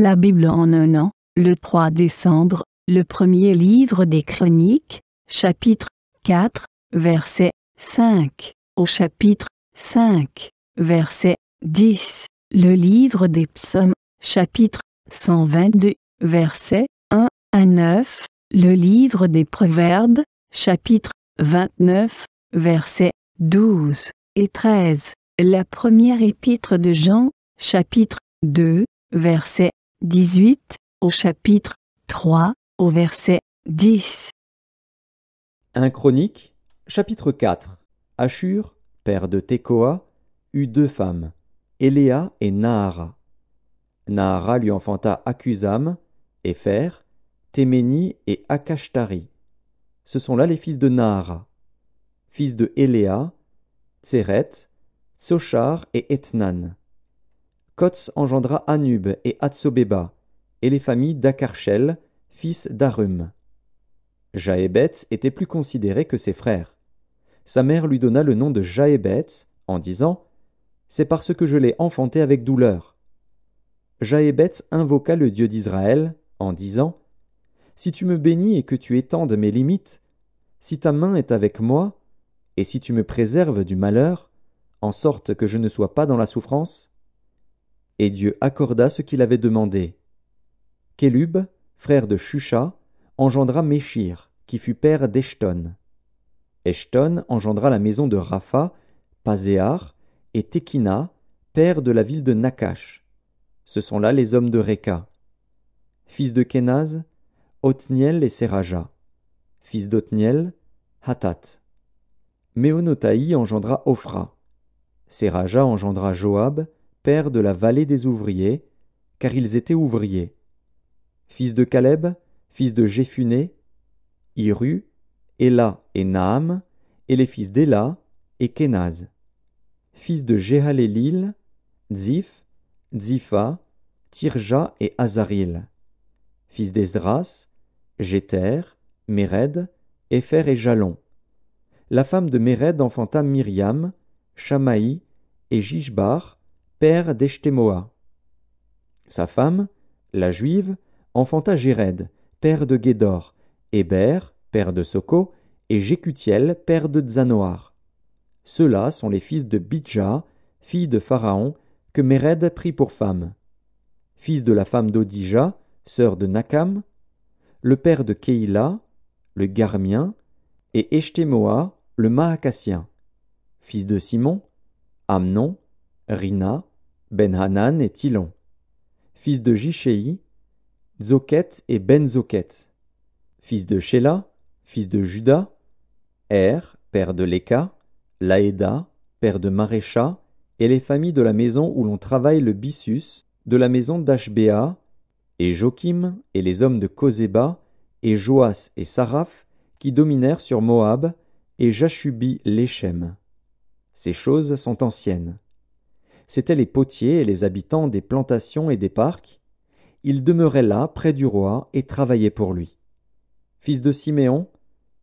La Bible en un an, le 3 décembre, le premier livre des Chroniques, chapitre 4, verset 5, au chapitre 5, verset 10, le livre des Psaumes, chapitre 122, verset 1 à 9, le livre des Proverbes, chapitre 29, verset 12 et 13, la première épître de Jean, chapitre 2, verset 18, au chapitre 3, au verset 10. 1 Chronique, chapitre 4. Ashur, père de Tekoa, eut deux femmes, Éléa et Nahara. Nahara lui enfanta Akuzam, Efer, Téméni et Akashtari. Ce sont là les fils de Nahara. Fils de Éléa, Tseret, Sochar et Etnan. Kotz engendra Anub et Atsobeba, et les familles d'Akarchel, fils d'Arum. Jaébeth était plus considéré que ses frères. Sa mère lui donna le nom de Jaébeth en disant C'est parce que je l'ai enfanté avec douleur. Jaébeth invoqua le Dieu d'Israël en disant Si tu me bénis et que tu étendes mes limites, si ta main est avec moi, et si tu me préserves du malheur, en sorte que je ne sois pas dans la souffrance, et Dieu accorda ce qu'il avait demandé. Kélub, frère de Shusha, engendra Méchir, qui fut père d'Eshton. Eshton engendra la maison de Rapha, Pazéar, et Tekina, père de la ville de Nakash. Ce sont là les hommes de Réka. Fils de Kenaz, Othniel et Seraja. Fils d'Othniel, Hattat. Méonotaï engendra Ophra. Seraja engendra Joab, père de la vallée des ouvriers, car ils étaient ouvriers. Fils de Caleb, fils de Jéphuné, Iru, Ela et Naam, et les fils d'Ela et Kenaz. Fils de Jéhalélil, Ziph, Zipha, Tirja et Azaril. Fils d'Esdras, Jeter, Méred, fer et Jalon. La femme de Méred enfanta Myriam, Shamaï et Jishbar, père Sa femme, la juive, enfanta Jéred, père de Guédor, Héber, père de Soko, et Jécutiel, père de Zanoar. Ceux-là sont les fils de Bidja, fille de Pharaon, que Méred prit pour femme. Fils de la femme d'Odija, sœur de Nakam, le père de Keïla, le Garmien, et Eshtemoa, le Mahacassien. Fils de Simon, Amnon, Rina, Ben Hanan et Tilon, fils de Jishéi, Zoket et Ben Zoket, fils de Shéla, fils de Juda, Er, père de Léka, Laéda, père de Marécha, et les familles de la maison où l'on travaille le Bissus, de la maison d'Ashbéa, et Joachim, et les hommes de Kozeba, et Joas et Saraph, qui dominèrent sur Moab, et Jashubi l'Échem. Ces choses sont anciennes c'étaient les potiers et les habitants des plantations et des parcs. Ils demeuraient là, près du roi, et travaillaient pour lui. Fils de Siméon,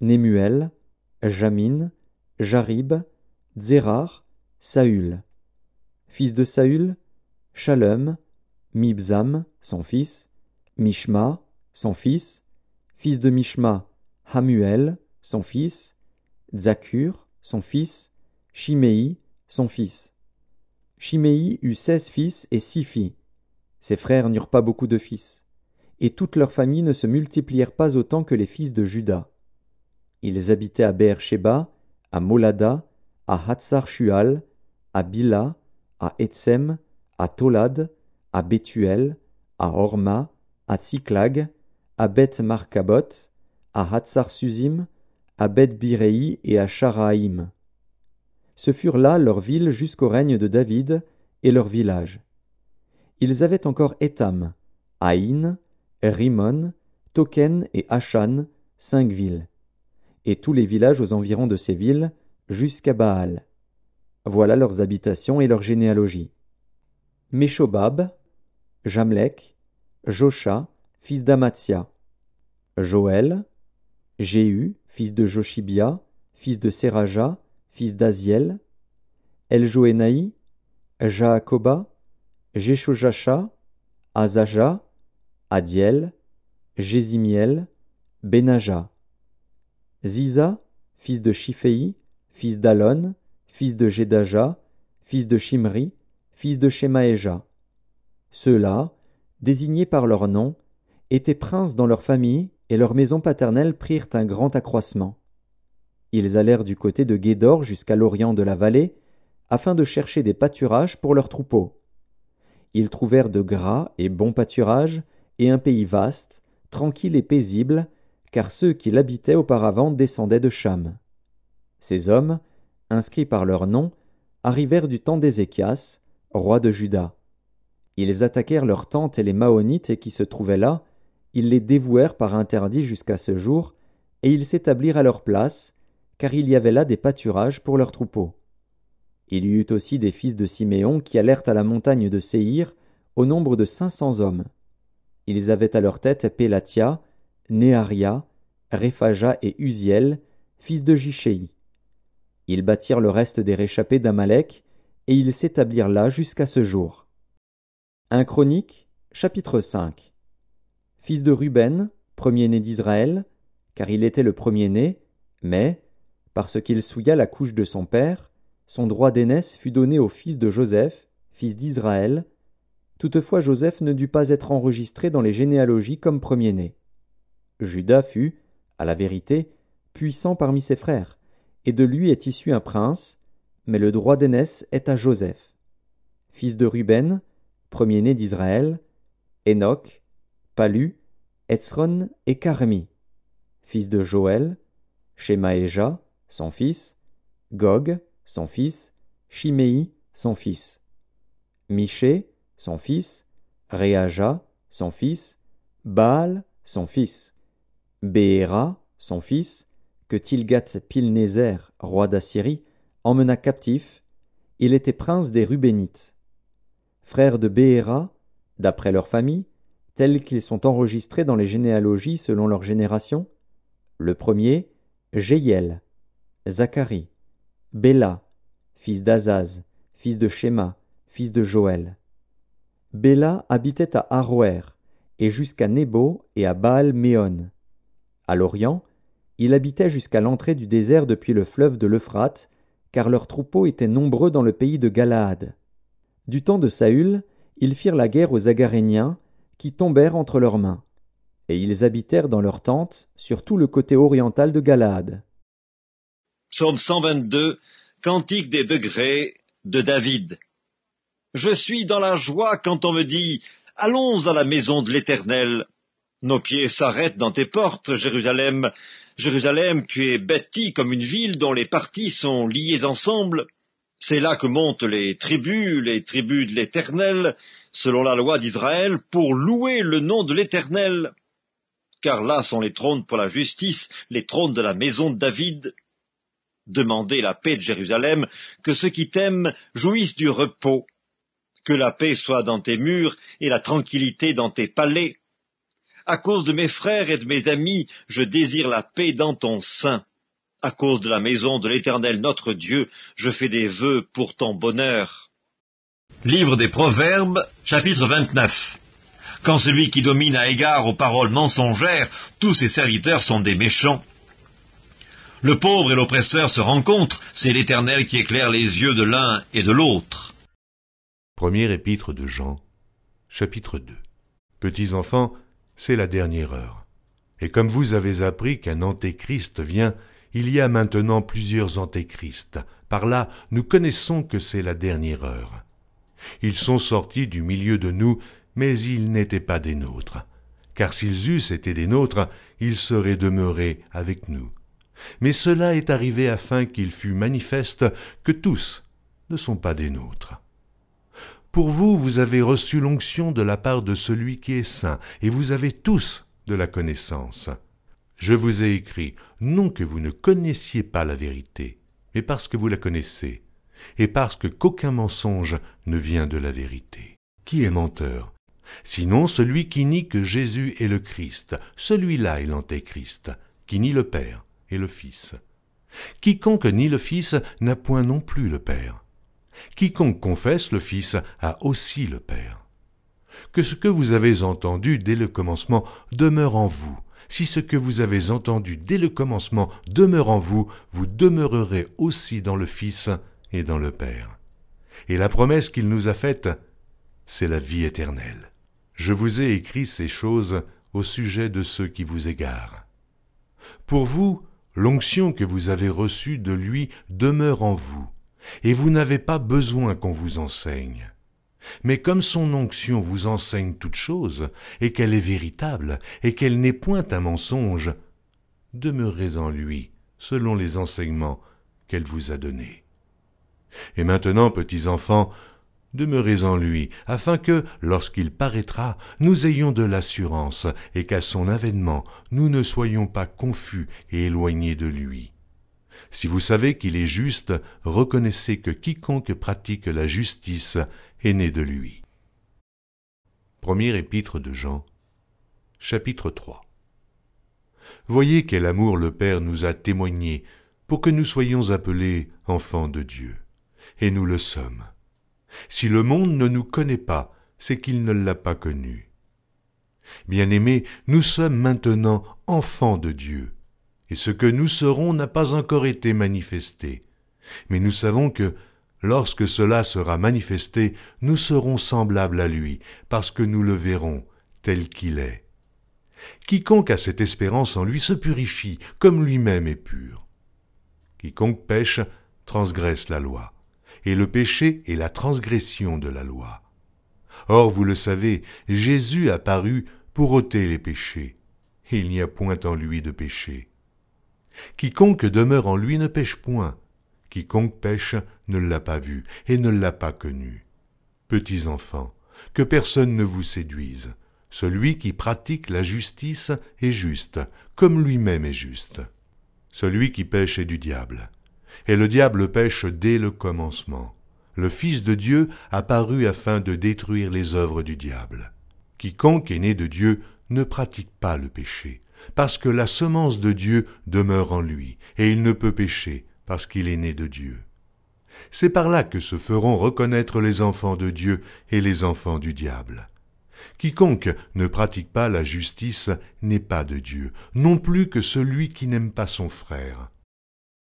Némuel, Jamin, Jarib, Zérar, Saül. Fils de Saül, Shalem, Mibzam, son fils, Mishma, son fils, fils de Mishma, Hamuel, son fils, Zakur, son fils, Shimei, son fils. Chiméi eut seize fils et six filles. Ses frères n'eurent pas beaucoup de fils, et toutes leurs familles ne se multiplièrent pas autant que les fils de Judas. Ils habitaient à Beersheba, à Molada, à hatsar à Bila, à Etsem, à Tolad, à Bethuel, à Horma, à Tsiklag, à bet Markabot, à Hatsar suzim à Beth Birei et à Sharaïm. Ce furent là leurs villes jusqu'au règne de David et leurs villages. Ils avaient encore Étam, Aïn, Rimon, Token et Achan, cinq villes, et tous les villages aux environs de ces villes, jusqu'à Baal. Voilà leurs habitations et leurs généalogies. Meshobab, Jamlek, Josha, fils d'Amatia, Joël, Jéhu, fils de Joshibia, fils de Seraja, fils d'Aziel, Eljoénaï, Jaakoba, Jeshojacha, Azaja, Adiel, Jézimiel, Benaja, Ziza, fils de Shiphéi, fils d'Alon, fils de Jedaja, fils de Shimri, fils de Shemaéja. Ceux-là, désignés par leur nom, étaient princes dans leur famille, et leurs maisons paternelles prirent un grand accroissement. Ils allèrent du côté de Guédor jusqu'à l'orient de la vallée, afin de chercher des pâturages pour leurs troupeaux. Ils trouvèrent de gras et bons pâturages, et un pays vaste, tranquille et paisible, car ceux qui l'habitaient auparavant descendaient de Cham. Ces hommes, inscrits par leur nom, arrivèrent du temps d'Ézéchias, roi de Juda. Ils attaquèrent leurs tentes et les Maonites qui se trouvaient là, ils les dévouèrent par interdit jusqu'à ce jour, et ils s'établirent à leur place, car il y avait là des pâturages pour leurs troupeaux. Il y eut aussi des fils de Siméon qui allèrent à la montagne de Séhir, au nombre de cinq cents hommes. Ils avaient à leur tête Pélatia, Néaria, Réphaja et Uziel, fils de Jichéi. Ils bâtirent le reste des réchappés d'Amalek, et ils s'établirent là jusqu'à ce jour. Un Chronique, chapitre 5 Fils de Ruben, premier-né d'Israël, car il était le premier-né, mais, parce qu'il souilla la couche de son père, son droit d'aînesse fut donné au fils de Joseph, fils d'Israël. Toutefois Joseph ne dut pas être enregistré dans les généalogies comme premier-né. Judas fut, à la vérité, puissant parmi ses frères, et de lui est issu un prince, mais le droit d'aînesse est à Joseph. Fils de Ruben, premier-né d'Israël, Enoch, Palu, Etzron et Carmi. Fils de Joël, Shemaéja, son fils, Gog, son fils, Shimei, son fils, Miché, son fils, Réaja, son fils, Baal, son fils, Béhéra, son fils, que Tilgat-Pilnézer, roi d'Assyrie, emmena captif, il était prince des Rubénites. Frères de Béhéra, d'après leur famille, tels qu'ils sont enregistrés dans les généalogies selon leur génération, le premier, Zacharie, Béla, fils d'Azaz, fils de Shema, fils de Joël. Béla habitait à Aroer, et jusqu'à Nebo et à Baal-Méon. À l'Orient, il habitait jusqu'à l'entrée du désert depuis le fleuve de l'Euphrate, car leurs troupeaux étaient nombreux dans le pays de Galaad. Du temps de Saül, ils firent la guerre aux Agaréniens, qui tombèrent entre leurs mains. Et ils habitèrent dans leurs tentes sur tout le côté oriental de Galaad. Psaume 122, Cantique des degrés de David. Je suis dans la joie quand on me dit Allons à la maison de l'Éternel. Nos pieds s'arrêtent dans tes portes, Jérusalem. Jérusalem, tu es bâtie comme une ville dont les parties sont liées ensemble. C'est là que montent les tribus, les tribus de l'Éternel, selon la loi d'Israël, pour louer le nom de l'Éternel. Car là sont les trônes pour la justice, les trônes de la maison de David demander la paix de Jérusalem, que ceux qui t'aiment jouissent du repos, que la paix soit dans tes murs et la tranquillité dans tes palais. À cause de mes frères et de mes amis, je désire la paix dans ton sein. À cause de la maison de l'Éternel notre Dieu, je fais des vœux pour ton bonheur. Livre des Proverbes, chapitre 29 Quand celui qui domine à égard aux paroles mensongères, tous ses serviteurs sont des méchants. Le pauvre et l'oppresseur se rencontrent, c'est l'Éternel qui éclaire les yeux de l'un et de l'autre. Premier épître de Jean, chapitre 2. Petits enfants, c'est la dernière heure. Et comme vous avez appris qu'un antéchrist vient, il y a maintenant plusieurs antéchrists. Par là, nous connaissons que c'est la dernière heure. Ils sont sortis du milieu de nous, mais ils n'étaient pas des nôtres. Car s'ils eussent été des nôtres, ils seraient demeurés avec nous mais cela est arrivé afin qu'il fût manifeste que tous ne sont pas des nôtres. Pour vous, vous avez reçu l'onction de la part de celui qui est saint, et vous avez tous de la connaissance. Je vous ai écrit, non que vous ne connaissiez pas la vérité, mais parce que vous la connaissez, et parce que qu'aucun mensonge ne vient de la vérité. Qui est menteur Sinon celui qui nie que Jésus est le Christ, celui-là est l'Antéchrist, qui nie le Père, et le Fils. Quiconque nie le Fils n'a point non plus le Père. Quiconque confesse le Fils a aussi le Père. Que ce que vous avez entendu dès le commencement demeure en vous. Si ce que vous avez entendu dès le commencement demeure en vous, vous demeurerez aussi dans le Fils et dans le Père. Et la promesse qu'il nous a faite, c'est la vie éternelle. Je vous ai écrit ces choses au sujet de ceux qui vous égarent. Pour vous, L'onction que vous avez reçue de lui demeure en vous, et vous n'avez pas besoin qu'on vous enseigne. Mais comme son onction vous enseigne toute chose, et qu'elle est véritable, et qu'elle n'est point un mensonge, demeurez en lui, selon les enseignements qu'elle vous a donnés. Et maintenant, petits enfants, Demeurez en lui, afin que, lorsqu'il paraîtra, nous ayons de l'assurance, et qu'à son avènement, nous ne soyons pas confus et éloignés de lui. Si vous savez qu'il est juste, reconnaissez que quiconque pratique la justice est né de lui. Premier épître de Jean, chapitre 3. Voyez quel amour le Père nous a témoigné pour que nous soyons appelés enfants de Dieu. Et nous le sommes. Si le monde ne nous connaît pas, c'est qu'il ne l'a pas connu. Bien-aimés, nous sommes maintenant enfants de Dieu, et ce que nous serons n'a pas encore été manifesté. Mais nous savons que, lorsque cela sera manifesté, nous serons semblables à lui, parce que nous le verrons tel qu'il est. Quiconque a cette espérance en lui se purifie, comme lui-même est pur. Quiconque pêche transgresse la loi et le péché est la transgression de la loi. Or, vous le savez, Jésus a paru pour ôter les péchés. Il n'y a point en lui de péché. Quiconque demeure en lui ne pêche point. Quiconque pêche ne l'a pas vu et ne l'a pas connu. Petits enfants, que personne ne vous séduise. Celui qui pratique la justice est juste, comme lui-même est juste. Celui qui pêche est du diable et le diable pêche dès le commencement. Le Fils de Dieu apparut afin de détruire les œuvres du diable. Quiconque est né de Dieu ne pratique pas le péché, parce que la semence de Dieu demeure en lui, et il ne peut pécher, parce qu'il est né de Dieu. C'est par là que se feront reconnaître les enfants de Dieu et les enfants du diable. Quiconque ne pratique pas la justice n'est pas de Dieu, non plus que celui qui n'aime pas son frère.